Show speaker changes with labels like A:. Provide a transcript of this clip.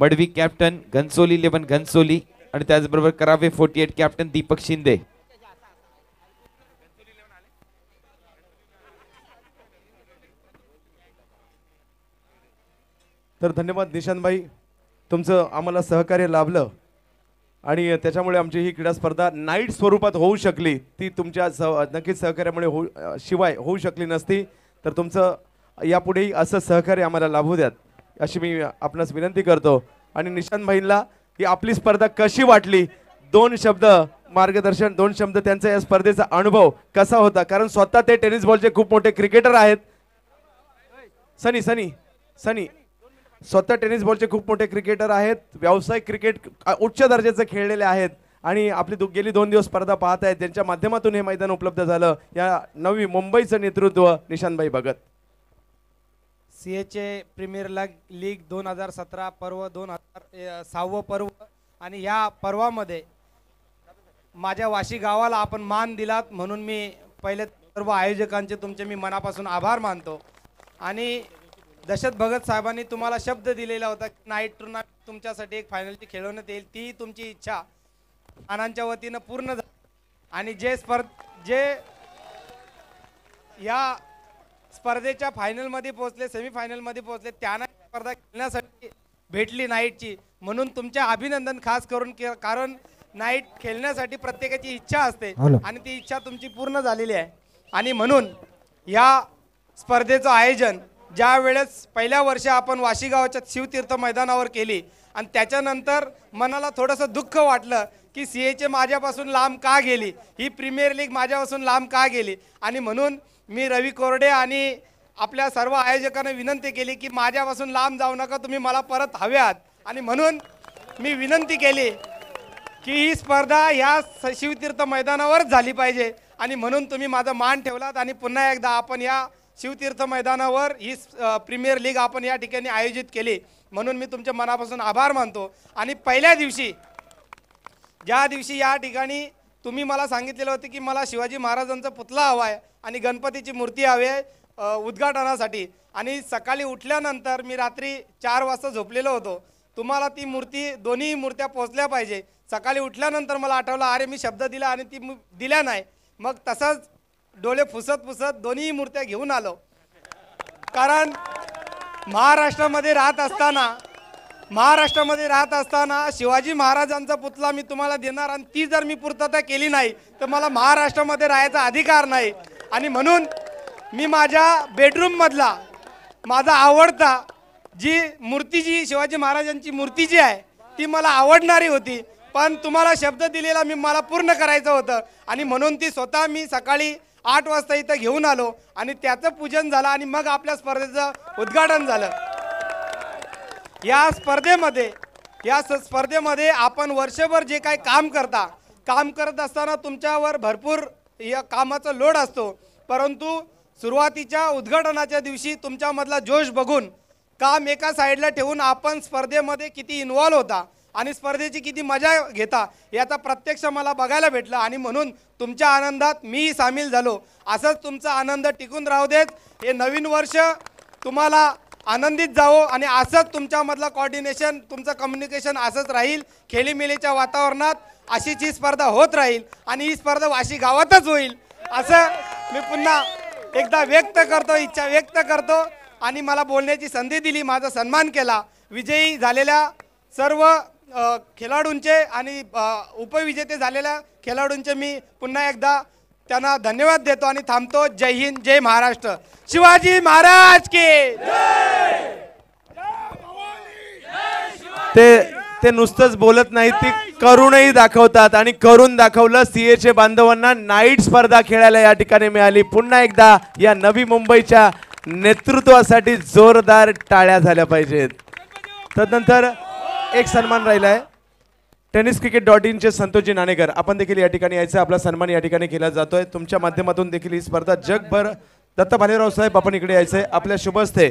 A: Madavi captain Ghansoli eleven Ghansoli आणि त्याचबरोबर Karave forty eight captain Deepak Shinde तर धन्यवाद निशांतबाई तुमचं आम्हाला सहकार्य लाभलं आणि त्याच्यामुळे आमची ही क्रीडा स्पर्धा नाईट स्वरूपात होऊ शकली ती तुमच्या सह नक्कीच सहकार्यामुळे होऊ शिवाय होऊ शकली नसती तर तुमचं यापुढेही असं सहकार्य आम्हाला लाभू द्यात अशी मी आपणास विनंती करतो आणि निशांत भाईंना की आपली स्पर्धा कशी वाटली दोन शब्द मार्गदर्शन दोन शब्द त्यांचा या स्पर्धेचा अनुभव कसा होता कारण स्वतः ते टेनिस बॉलचे खूप मोठे क्रिकेटर आहेत सनी सनी सनी स्वतः टेनिस बॉलचे खूप मोठे क्रिकेटर आहेत व्यावसायिक क्रिकेट उच्च दर्जाचे खेळलेले आहेत आणि आपली गेली दोन दिवस स्पर्धा पाहत आहेत ज्यांच्या माध्यमातून हे मैदान उपलब्ध झालं या नवी मुंबईचं नेतृत्व Nishantbhai Bhagat
B: C H A premier लग लीग दोन हजार सतरा पर्व दोन हजार सहावं पर्व आणि ह्या पर्वामध्ये माझ्या वाशी गावाला आपण मान दिलात म्हणून मी पहिले सर्व आयोजकांचे तुमचे मी मनापासून आभार मानतो आणि दशरथ भगत साहेबांनी तुम्हाला शब्द दिलेला होता की नाईट टुर्नामेंट तुमच्यासाठी एक फायनलची खेळवण्यात येईल ती तुमची इच्छा मानांच्या वतीनं पूर्ण झाली आणि जे स्पर्ध जे या स्पर्धेच्या फायनलमध्ये पोहोचले सेमीफायनलमध्ये पोहोचले त्यांना स्पर्धा खेळण्यासाठी भेटली नाईटची म्हणून तुमचे अभिनंदन खास करून कारण नाईट खेळण्यासाठी प्रत्येकाची इच्छा असते हो आणि ती इच्छा तुमची पूर्ण झालेली आहे आणि म्हणून या स्पर्धेचं आयोजन ज्या वेळेस पहिल्या वर्षी आपण वाशिगावच्या शिवतीर्थ मैदानावर केली आणि त्याच्यानंतर मनाला थोडंसं दुःख वाटलं की सी एचे माझ्यापासून लांब का गेली ही प्रीमियर लीग माझ्यापासून लांब का गेली आणि म्हणून मी रवी कोरडे आणि आपल्या सर्व आयोजकांना विनंती केली की माझ्यापासून लांब जाऊ नका तुम्ही मला परत हव्यात आणि म्हणून मी विनंती केली की ही स्पर्धा ह्या शिवतीर्थ मैदानावरच झाली पाहिजे आणि म्हणून तुम्ही माझं मान ठेवलात आणि पुन्हा एकदा आपण या शिवतीर्थ मैदानावर ही प्रीमियर लीग आपण या ठिकाणी आयोजित केली म्हणून मी तुमच्या मनापासून आभार मानतो आणि पहिल्या दिवशी ज्या दिवशी या ठिकाणी तुम्ही मला सांगितलेलं होतं की मला शिवाजी महाराजांचा पुतला हवा आहे आणि गणपतीची मूर्ती हवी आहे उद्घाटनासाठी आणि सकाळी उठल्यानंतर मी रात्री चार वाजता झोपलेलो होतो तुम्हाला ती मूर्ती दोन्ही मूर्त्या पोचल्या पाहिजे सकाळी उठल्यानंतर मला आठवलं अरे मी शब्द दिला आणि ती दिल्या नाही मग तसंच डोळे फुसत फुसत दोन्ही मूर्त्या घेऊन आलो कारण महाराष्ट्रामध्ये राहत असताना महाराष्ट्रामध्ये राहत असताना शिवाजी महाराजांचा पुतला मी तुम्हाला देणार आणि ती जर मी पूर्तता केली नाही तर मला महाराष्ट्रामध्ये राहायचा अधिकार नाही आणि म्हणून मी माझ्या बेडरूममधला माझा आवडता जी मूर्ती जी शिवाजी महाराजांची मूर्ती जी आहे ती मला आवडणारी होती पण तुम्हाला शब्द दिलेला मी मला पूर्ण करायचं होतं आणि म्हणून ती स्वतः मी सकाळी आठ वाजता इथं घेऊन आलो आणि त्याचं पूजन झालं आणि मग आपल्या स्पर्धेचं उद्घाटन झालं या स्पर्धेमध्ये या स्पर्धेमध्ये आपण वर्षभर जे काही काम करता काम करत असताना तुमच्यावर भरपूर या कामाचा लोड असतो परंतु सुरुवातीच्या उद्घाटनाच्या दिवशी तुमच्यामधला जोश बघून काम एका साईडला ठेवून आपण स्पर्धेमध्ये किती इन्वॉल्व होता आणि स्पर्धेची किती मजा घेता याचा प्रत्यक्ष मला बघायला भेटलं आणि म्हणून तुमच्या आनंदात मीही सामील झालो असंच तुमचा आनंद टिकून राहू देत हे नवीन वर्ष तुम्हाला आनंदित जावो आणि असंच तुमच्यामधलं कॉर्डिनेशन तुमचं कम्युनिकेशन असंच राहील खेळीमेलीच्या वातावरणात अशीच ही स्पर्धा होत राहील आणि ही स्पर्धा वाशी गावातच होईल असं मी पुन्हा एकदा व्यक्त करतो इच्छा व्यक्त करतो आणि मला बोलण्याची संधी दिली माझा सन्मान केला विजयी झालेल्या सर्व खेळाडूंचे आणि उपविजेते झालेल्या खेळाडूंचे मी पुन्हा एकदा त्यांना धन्यवाद देतो आणि थांबतो जय हिंद जय महाराष्ट्र शिवाजी महाराज के
A: ते ते नुसतंच बोलत नाही ती करूनही दाखवतात आणि करून दाखवलं सीएचे बांधवांना नाईट स्पर्धा खेळायला या ठिकाणी मिळाली पुन्हा एकदा या नवी मुंबईच्या नेतृत्वासाठी जोरदार टाळ्या झाल्या पाहिजेत तदनंतर एक सन्मान राहिला आहे टेनिस क्रिकेट डॉट इनचे संतोषजी नाणेकर आपण देखील या ठिकाणी यायचं आपला सन्मान या ठिकाणी केला जातोय तुमच्या माध्यमातून देखील ही स्पर्धा जगभर दत्त भालेराव साहेब आपण इकडे यायचंय आपल्या शुभस्थे